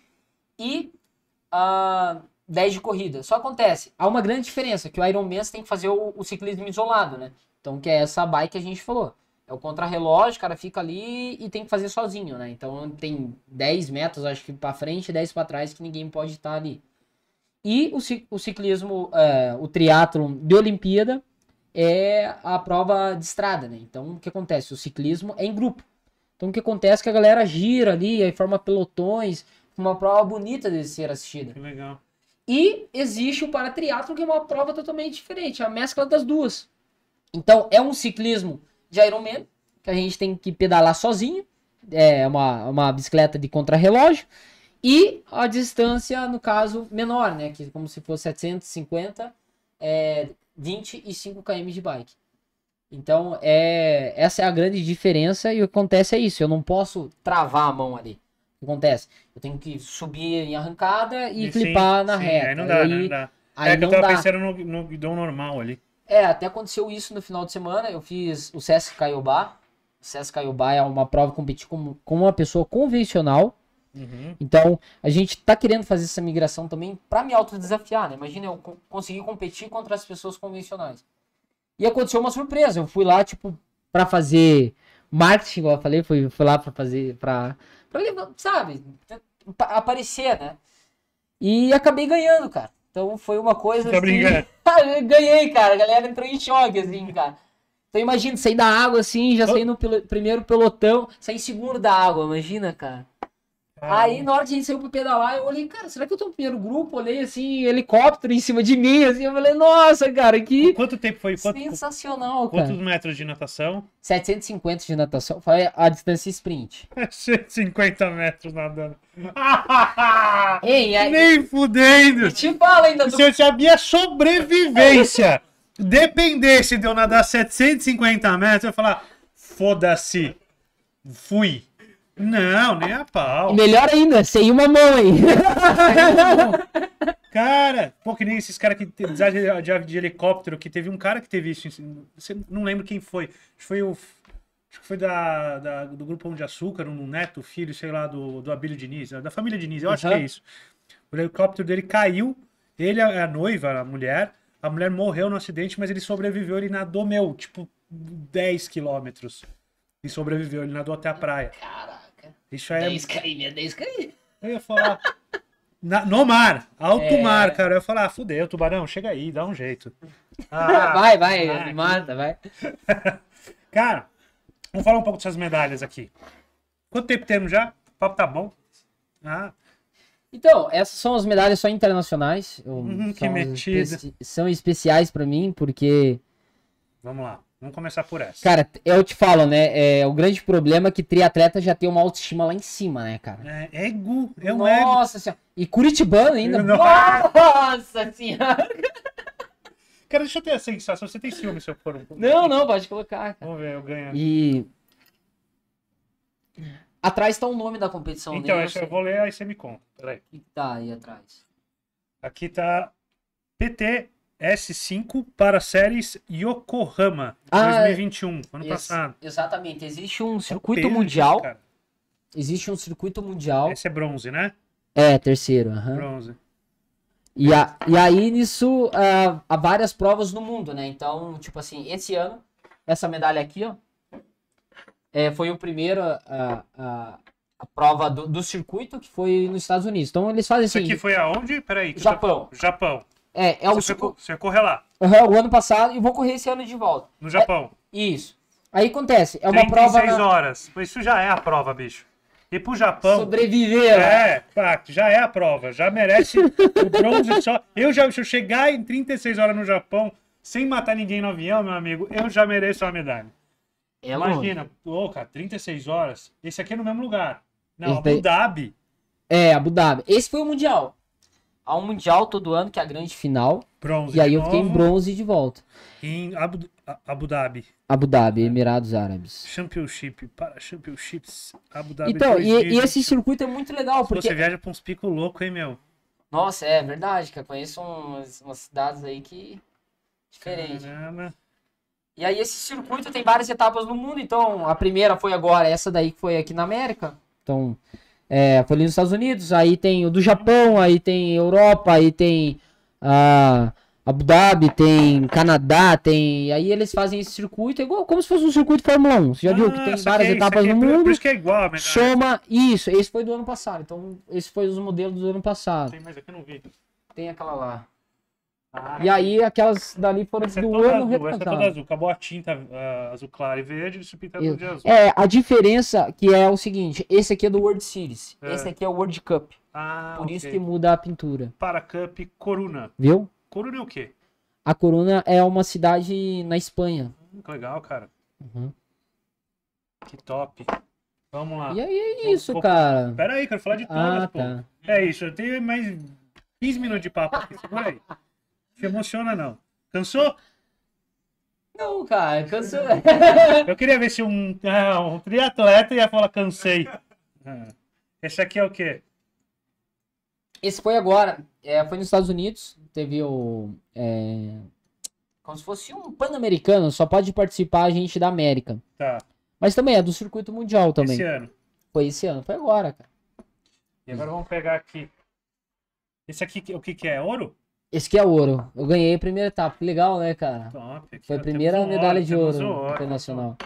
e uh, ah, 10 de corrida. Só acontece, há uma grande diferença, que o Ironman tem que fazer o, o, ciclismo isolado, né? Então, que é essa bike que a gente falou. É o contrarrelógio, o cara fica ali e tem que fazer sozinho, né? Então, tem 10 metros, acho que para frente e 10 para trás que ninguém pode estar ali. E o, o ciclismo, uh, o triatlon de Olimpíada, é a prova de estrada, né? Então, o que acontece? O ciclismo é em grupo. Então, o que acontece é que a galera gira ali, aí forma pelotões, uma prova bonita de ser assistida. Que legal. E existe o paratriatlo, que é uma prova totalmente diferente, a mescla das duas. Então, é um ciclismo de Ironman, que a gente tem que pedalar sozinho, é uma, uma bicicleta de contrarrelógio, e a distância, no caso, menor, né? Que como se fosse 750 é, 25 km de bike. Então, é, essa é a grande diferença e o que acontece é isso. Eu não posso travar a mão ali. O que acontece? Eu tenho que subir em arrancada e, e sim, na sim, reta. Aí não dá, aí, né, não dá. Aí é que eu tava dá. pensando no, no guidão normal ali. É, até aconteceu isso no final de semana. Eu fiz o Sesc Caiobá. O Sesc Caiobá é uma prova competir com, com uma pessoa convencional. Uhum. Então, a gente tá querendo fazer essa migração também para me autodesafiar, né? Imagina eu conseguir competir contra as pessoas convencionais. E aconteceu uma surpresa. Eu fui lá, tipo, para fazer marketing, igual eu falei, fui, fui lá para fazer, para sabe, aparecer, né? E acabei ganhando, cara. Então foi uma coisa tá assim. Ah, ganhei, cara. A galera entrou em choque, assim, cara. Então imagina, sair da água assim, já saí no pil... primeiro pelotão, sair seguro da água, imagina, cara. Ah, aí, na hora que a gente saiu pra pedalar, eu olhei, cara, será que eu tô no primeiro grupo? Olhei, assim, helicóptero em cima de mim, assim, eu falei, nossa, cara, que... Quanto tempo foi? Quanto, Sensacional, cara. Quantos metros de natação? 750 de natação, foi a distância sprint. 150 metros nadando. Ei, aí... Nem fudendo! E te fala ainda... Do... Se eu sabia sobrevivência, dependesse de eu nadar 750 metros, eu ia falar, foda-se, fui. Não, nem a pau. melhor ainda, sem uma mão aí. Cara, pô, que nem esses caras que design de, de, helicóptero, que teve um cara que teve isso. Você não lembro quem foi. Foi o. Acho que foi da, da do Grupo Pão de Açúcar, um neto, filho, sei lá, do, do Abílio Diniz, da família Diniz, eu uhum. acho que é isso. O helicóptero dele caiu, ele, a, a noiva, a mulher, a mulher morreu no acidente, mas ele sobreviveu, ele nadou, meu, tipo, 10 quilômetros. E sobreviveu, ele nadou até a praia. Caralho. Deixa eu... 10km, 10km. Eu ia falar. Na, no mar, alto é... mar, cara. Eu ia falar, ah, fudeu, tubarão, chega aí, dá um jeito. Ah, vai, vai, vai, ah, me mata, vai. cara, vamos falar um pouco dessas medalhas aqui. Quanto tempo temos já? O papo tá bom. Ah. Então, essas são as medalhas só internacionais. Uhum, são, espe são especiais para mim, porque. Vamos lá. Vamos começar por essa. Cara, eu te falo, né? É, o grande problema é que triatleta já tem uma autoestima lá em cima, né, cara? É, é ego, é um Nossa ego. Nossa senhora. E Curitibano ainda. Não... Nossa senhora. Cara, deixa eu ter a sensação. Você tem ciúme se eu for um. Não, não, pode colocar. Cara. Vamos ver, eu ganho. E. Atrás está o nome da competição. Né? Então, dele, eu, eu vou ler, aí você me conta. Peraí. Tá aí atrás. Aqui tá PT S5 para séries Yokohama, ah, 2021, ano ex passado. Exatamente, existe um circuito peso, mundial. Cara. Existe um circuito mundial. Esse é bronze, né? É, terceiro. Bronze. E, a, e aí nisso uh, há várias provas no mundo, né? Então, tipo assim, esse ano, essa medalha aqui, ó, é, foi o primeiro a, ah, a, ah, a prova do, do, circuito que foi nos Estados Unidos. Então eles fazem Isso assim. Isso aqui foi aonde? Peraí. Japão. Tá... Japão. É, é o. Você, tipo você corre lá. Uhum, o ano passado e vou correr esse ano de volta. No Japão. É... isso. Aí acontece, é uma prova. 36 na... horas. Isso já é a prova, bicho. E pro Japão. Sobreviver. Né? É, já é a prova. Já merece o bronze só. Eu já, se eu chegar em 36 horas no Japão, sem matar ninguém no avião, meu amigo, eu já mereço uma medalha. É Imagina, louca, 36 horas. Esse aqui é no mesmo lugar. Não, Abu Dhabi. É, Abu Dhabi. Esse foi o Mundial um Mundial todo ano, que é a grande final. Bronze. E aí eu fiquei em bronze de volta. Em Abu, Abu Dhabi. Abu Dhabi, Emirados Árabes. Championship, para Championships, Abu Dhabi. Então, e, e, esse circuito é muito legal, porque... Você viaja pra uns picos loucos, hein, meu? Nossa, é verdade, cara. Conheço umas, umas cidades aí que... Diferente. Caramba. E aí esse circuito tem várias etapas no mundo, então a primeira foi agora, essa daí que foi aqui na América. Então, é, foi ali nos Estados Unidos, aí tem o do Japão, aí tem Europa, aí tem a ah, Abu Dhabi, tem Canadá, tem. Aí eles fazem esse circuito, é igual como se fosse um circuito Fórmula 1. Você já ah, viu que ah, tem várias é etapas no é, mundo. Por isso que é igual, mas é Soma isso, esse foi do ano passado. Então, esse foi os modelos do ano passado. Tem mais aqui, não vi. Tem aquela lá. Ah, e aí aquelas dali foram é do é ano azul, retrasado. Essa é toda azul, acabou a tinta uh, azul claro e verde, eles pintado de azul. É, a diferença que é o seguinte, esse aqui é do World Series, é. esse aqui é o World Cup. Ah, Por okay. isso que muda a pintura. Para Cup Coruna. Viu? Coruna é o quê? A Coruna é uma cidade na Espanha. Hum, que legal, cara. Uhum. Que top. Vamos lá. E aí é isso, pô, cara. pera aí, quero falar de todas, ah, pô. Tá. É isso, eu tenho mais 15 minutos de papo aqui, segura aí se emociona, não. Cansou? Não, cara, cansou. Eu queria ver se um, um triatleta ia falar cansei. É. Esse aqui é o quê? Esse foi agora. É, foi nos Estados Unidos. Teve o. É, como se fosse um pan-americano. Só pode participar a gente da América. Tá. Mas também é do circuito mundial também. Esse ano. Foi esse ano. Foi agora, cara. E agora vamos pegar aqui. Esse aqui, o que, que é? Ouro? Esse aqui é ouro. Eu ganhei a primeira etapa. Que legal, né, cara? Top. Foi a primeira um medalha ouro, de ouro, ouro internacional.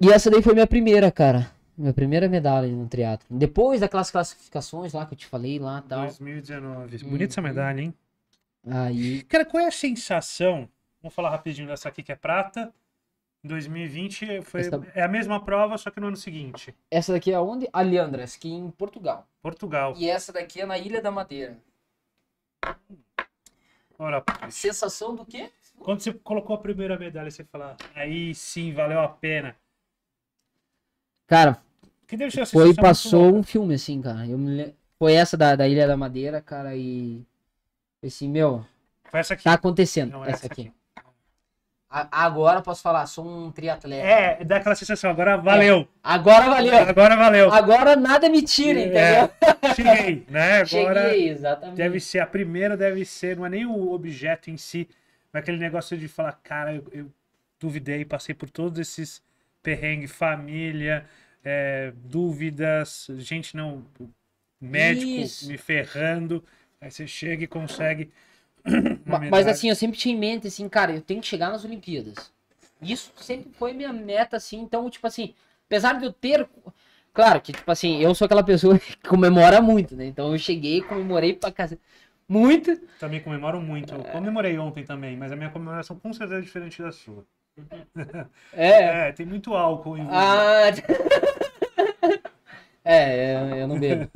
E essa daí foi minha primeira, cara. Minha primeira medalha no triatlo. Depois daquelas classificações lá que eu te falei lá tal. 2019. Uhum. Bonita essa medalha, hein? Aí. Cara, qual é a sensação? Vamos falar rapidinho dessa aqui que é prata. 2020 foi é a mesma prova, só que no ano seguinte. Essa daqui é onde? Alhandras, que em Portugal. Portugal. E essa daqui é na Ilha da Madeira. Ora, sensação do quê? Quando você colocou a primeira medalha, você fala, aí sim, valeu a pena. Cara, que deixou foi passou um filme assim, cara. Eu me... Foi essa da, da Ilha da Madeira, cara, e. Assim, meu. Foi essa aqui. Tá acontecendo. Não, essa, essa aqui. aqui. Agora posso falar, sou um triatleta. É, dá aquela sensação, agora valeu. É, agora valeu. Agora valeu. Agora nada me tira, é, entendeu? É, cheguei, né? Agora cheguei, exatamente. Deve ser, a primeira deve ser, não é nem o objeto em si, mas aquele negócio de falar, cara, eu, eu duvidei, passei por todos esses perrengue, família, é, dúvidas, gente não, médico Isso. me ferrando. Aí você chega e consegue mas, assim, eu sempre tinha em mente, assim, cara, eu tenho que chegar nas Olimpíadas. Isso sempre foi minha meta, assim. Então, tipo assim, apesar de eu ter. Claro que, tipo assim, eu sou aquela pessoa que comemora muito, né? Então eu cheguei, comemorei pra casa. Muito. Também comemoro muito. Eu é. comemorei ontem também, mas a minha comemoração com certeza é diferente da sua. É. é tem muito álcool em Ah. É, é, eu não bebo.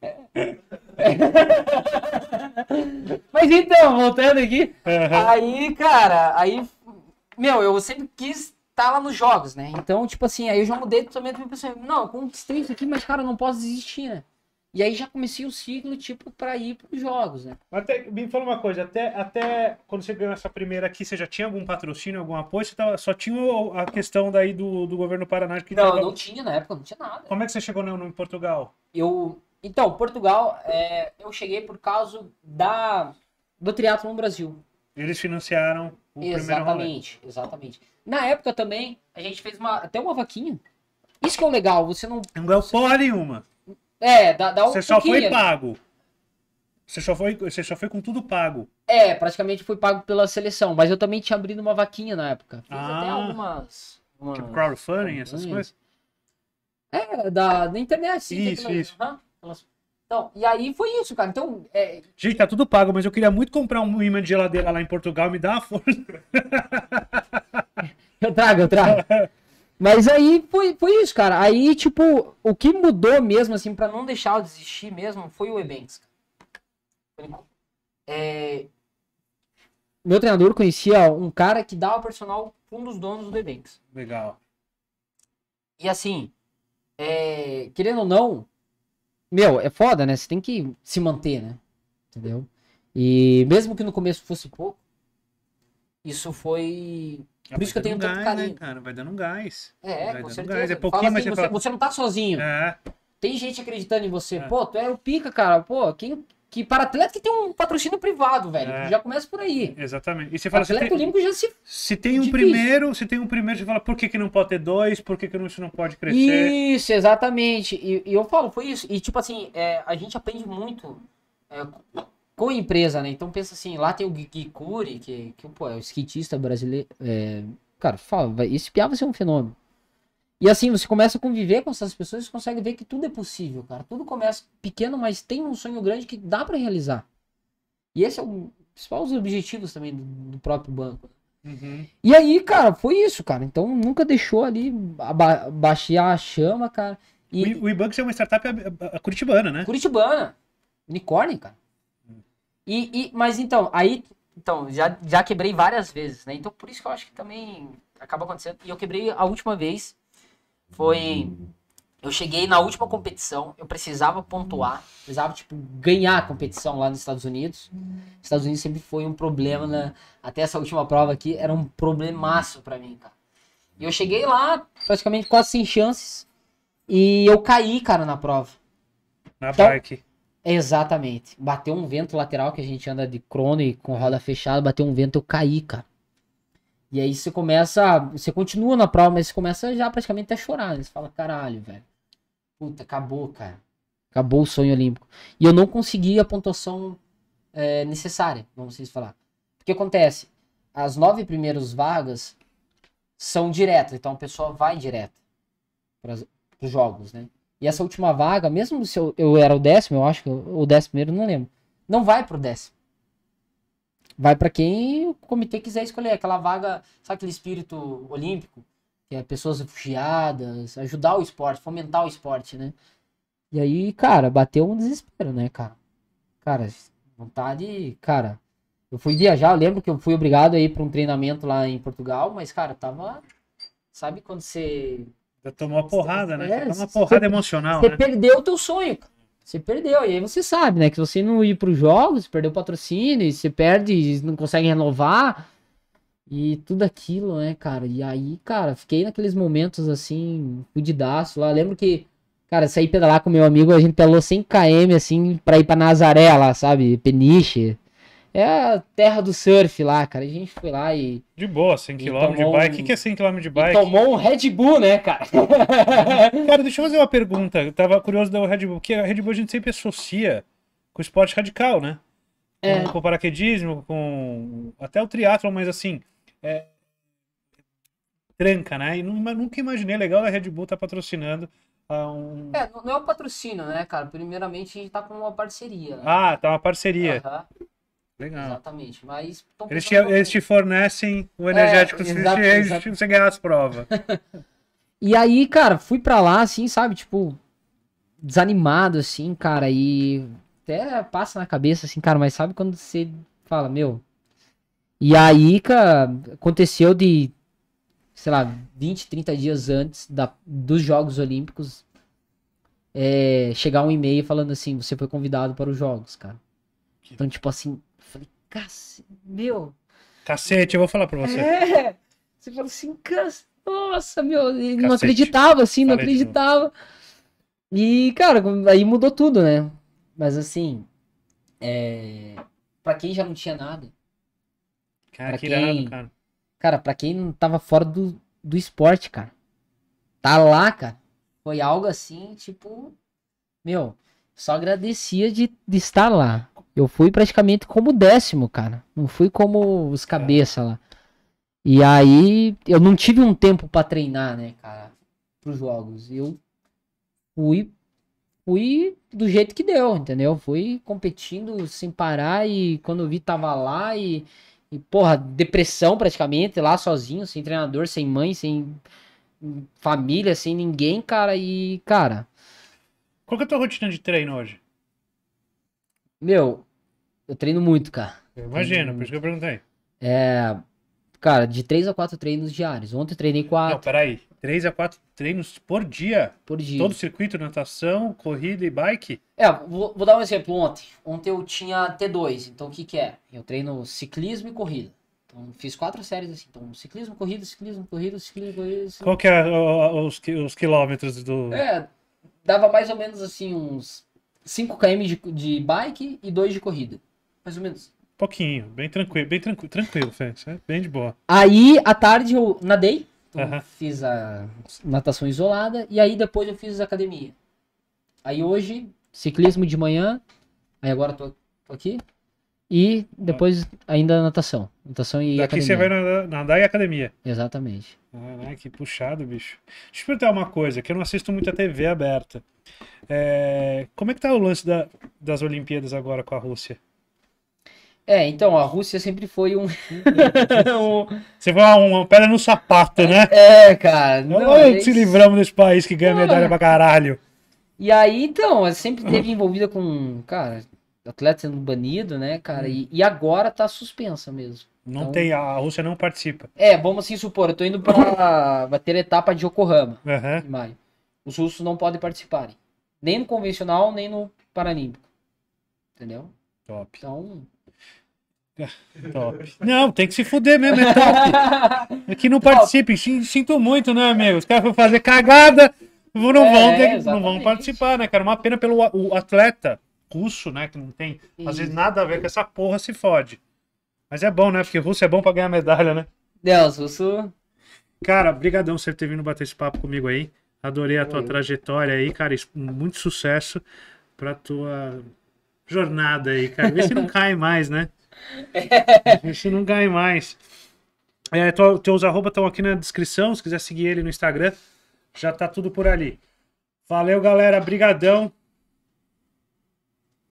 Mas então, voltando aqui. Aí, cara, aí. Meu, eu sempre quis estar tá lá nos jogos, né? Então, tipo assim, aí eu já mudei totalmente minha pessoa. Não, eu conquistei isso aqui, mas, cara, não posso desistir, né? E aí já comecei o ciclo, tipo, pra ir pros jogos, né? Até, me fala uma coisa, até, até quando você ganhou essa primeira aqui, você já tinha algum patrocínio, algum apoio? Você tava, só tinha a questão daí do, do governo Paraná? Que não, tava... não tinha na época, não tinha nada. Como é que você chegou no, no Portugal? Eu, então, Portugal, é, eu cheguei por causa da, do triatlo no Brasil. Eles financiaram o exatamente, primeiro Exatamente, exatamente. Na época também, a gente fez uma, até uma vaquinha. Isso que é o legal, você não... Não ganhou você... porra nenhuma. É, dá, dá um Você só foi pago. Você só foi, você só foi com tudo pago. É, praticamente foi pago pela seleção, mas eu também tinha abrido uma vaquinha na época. Fiz ah, até algumas... Tipo crowdfunding, algumas... essas coisas? É, da, da internet, sim. Isso, isso. Uhum. Elas... Então, e aí foi isso, cara. Então, é... Gente, tá tudo pago, mas eu queria muito comprar um imã de geladeira lá em Portugal, me dá a força. eu trago, eu trago. Mas aí foi, foi isso, cara. Aí, tipo, o que mudou mesmo, assim, para não deixar eu desistir mesmo, foi o Ebanks. É... Meu treinador conhecia um cara que dava personal um dos donos do Ebanks. Legal. E assim, é... querendo ou não, meu, é foda, né? Você tem que se manter, né? Entendeu? E mesmo que no começo fosse pouco, isso foi. Ah, por isso que eu tenho um gás, né, carinho. Né, cara? Vai dando um gás. É, vai com certeza. Um gás. É pouquinho, assim, mas você, fala... você não tá sozinho. É. Tem gente acreditando em você. É. Pô, tu é o pica, cara. Pô, quem, que para atleta que tem um patrocínio privado, velho. É. Já começa por aí. Exatamente. E você fala atleta se tem, olímpico já se se tem um difícil. primeiro, se tem um primeiro, você fala por que, que não pode ter dois, por que, que isso não pode crescer? Isso, exatamente. E, e eu falo foi isso. E tipo assim, é, a gente aprende muito é, com a empresa, né? Então pensa assim, lá tem o Gikuri, que, que pô, é o skatista brasileiro. É, cara, fala, esse piá vai ser um fenômeno. E assim, você começa a conviver com essas pessoas e consegue ver que tudo é possível, cara. Tudo começa pequeno, mas tem um sonho grande que dá para realizar. E esse é um principal dos objetivos também do, do próprio banco. Uhum. E aí, cara, foi isso, cara. Então nunca deixou ali aba- baixar a chama, cara. E... O, o Ibanks é uma startup a, é, é, é curitibana, né? Curitibana. Unicórnio, cara. Uhum. E, e, mas então, aí, então, já, já quebrei várias vezes, né? Então por isso que eu acho que também acaba acontecendo. E eu quebrei a última vez foi. Eu cheguei na última competição, eu precisava pontuar, precisava, tipo, ganhar a competição lá nos Estados Unidos. Estados Unidos sempre foi um problema, né? até essa última prova aqui, era um problemaço para mim, cara. E eu cheguei lá, praticamente quase sem chances, e eu caí, cara, na prova. Na então, bike. Exatamente. Bateu um vento lateral que a gente anda de crono e com roda fechada, bateu um vento, eu caí, cara. E aí você começa. Você continua na prova, mas você começa já praticamente a chorar. Né? Você fala, caralho, velho. Puta, acabou, cara. Acabou o sonho olímpico. E eu não consegui a pontuação é, necessária, vamos vocês assim falar. O que acontece? As nove primeiras vagas são diretas, então a pessoa vai direto para os jogos, né? E essa última vaga, mesmo se eu, eu era o décimo, eu acho que o décimo primeiro, não lembro, não vai pro décimo. Vai para quem o comitê quiser escolher. Aquela vaga, sabe aquele espírito olímpico? Que é pessoas refugiadas, ajudar o esporte, fomentar o esporte, né? E aí, cara, bateu um desespero, né, cara? Cara, vontade, cara. Eu fui viajar, eu lembro que eu fui obrigado a ir para um treinamento lá em Portugal, mas, cara, tava. Sabe quando você. Já tomou uma porrada, né? É, uma porrada você, emocional. Você né? perdeu o teu sonho, cara você perdeu. E aí você sabe, né? Que se você não ir para os jogos, perdeu o patrocínio, e você perde, e não consegue renovar. E tudo aquilo, né, cara? E aí, cara, fiquei naqueles momentos assim, fudidaço lá. lembro que, cara, saí pedalar com meu amigo, a gente pelou 100km assim pra ir pra Nazaré lá, sabe? Peniche. É a terra do surf lá, cara. A gente foi lá e. De boa, 100km de bike. O um... que, que é 100km de bike? E tomou um Red Bull, né, cara? cara, deixa eu fazer uma pergunta. Eu tava curioso do Red Bull, porque a Red Bull a gente sempre associa com o esporte radical, né? É. Com, com o paraquedismo, com. Até o triatlon, mas assim. É... Tranca, né? E nunca imaginei é legal a Red Bull tá patrocinando ah, um... É, não é um patrocínio, né, cara? Primeiramente a gente tá com uma parceria. Né? Ah, tá uma parceria. Uhum. Legal. Exatamente. Mas eles te, eles te, fornecem o é, energético é, suficiente você ganhar as provas. e aí, cara, fui pra lá, assim, sabe? Tipo, desanimado, assim, cara. E até passa na cabeça, assim, cara. Mas sabe quando você fala, meu. E aí, cara, aconteceu de, sei lá, 20, 30 dias antes da, dos Jogos Olímpicos. É, chegar um e-mail falando assim: você foi convidado para os Jogos, cara. Então, tipo assim, meu. Cacete, eu vou falar pra você. É. Você falou assim, nossa, meu, Cacete. não acreditava, assim, Falei não acreditava. E, cara, aí mudou tudo, né? Mas assim, é... pra quem já não tinha nada. Cara, pra que quem... irado, cara. Cara, pra quem não tava fora do, do esporte, cara. Tá lá, cara. Foi algo assim, tipo. Meu, só agradecia de, de estar lá. Eu fui praticamente como décimo, cara. Não fui como os é. cabeça é. lá. E aí eu não tive um tempo para treinar, né, cara, pros jogos. Eu fui fui do jeito que deu, entendeu? Fui competindo sem parar e quando eu vi tava lá e, e porra, depressão praticamente, lá sozinho, sem treinador, sem mãe, sem família, sem ninguém, cara, e cara. Qual que é a tua rotina de treino hoje? Meu, eu treino muito, cara. Imagina, por isso que eu perguntei. É. Cara, de 3 a 4 treinos diários. Ontem eu treinei 4. Não, peraí. 3 a 4 treinos por dia? Por dia. Todo circuito, natação, corrida e bike? É, vou, vou dar um exemplo. Ontem. Ontem eu tinha T2. Então o que, que é? Eu treino ciclismo e corrida. Então fiz quatro séries assim. Então ciclismo, corrida, ciclismo, corrida, ciclismo, corrida. Ciclismo. Qual que é o, os, os quilômetros do. É, dava mais ou menos assim uns 5 km de, de bike e 2 de corrida mais ou menos? Pouquinho, bem tranquilo, bem tranquilo, tranquilo, né? bem de boa. Aí, à tarde, eu nadei, então fiz a natação isolada, e aí depois eu fiz academia. Aí hoje, ciclismo de manhã, aí agora tô, tô aqui, e depois ainda natação. Natação e Daqui academia. você vai nadar, nadar, e academia. Exatamente. Ah, que puxado, bicho. Deixa eu perguntar uma coisa, que eu não assisto muito a TV aberta. É... Como é que tá o lance da, das Olimpíadas agora com a Rússia? É, então, a Rússia sempre foi um. Você foi uma, pedra no sapato, né? É, cara. Não, não é... se livramos desse país que ganha não, medalha pra caralho. E aí, então, ela sempre teve envolvida com, cara, atleta sendo banido, né, cara? Hum. E, e agora tá suspensa mesmo. Não então, tem, a Rússia não participa. É, vamos assim supor, eu tô indo pra. Vai ter a etapa de Yokohama uhum. em maio. Os russos não podem participarem. Nem no convencional, nem no paralímpico. Entendeu? Top. Então, Top. Não, tem que se fuder mesmo, é top. É que não participe, sinto muito, né, amigo? Os caras vão fazer cagada, não, é, vão, né, ter, não vão participar, né, cara? Uma pena pelo o atleta russo, né, que não tem, às vezes, nada a ver com essa porra, se fode. Mas é bom, né? Porque russo é bom pra ganhar medalha, né? Deus, russo... Cara, brigadão por você ter vindo bater esse papo comigo aí. Adorei a tua Oi. trajetória aí, cara. Muito sucesso pra tua jornada aí, cara. Vê se não cai mais, né? É. Isso não ganha mais. É, tô, teus arroba estão aqui na descrição, se quiser seguir ele no Instagram, já tá tudo por ali. Valeu, galera. Brigadão.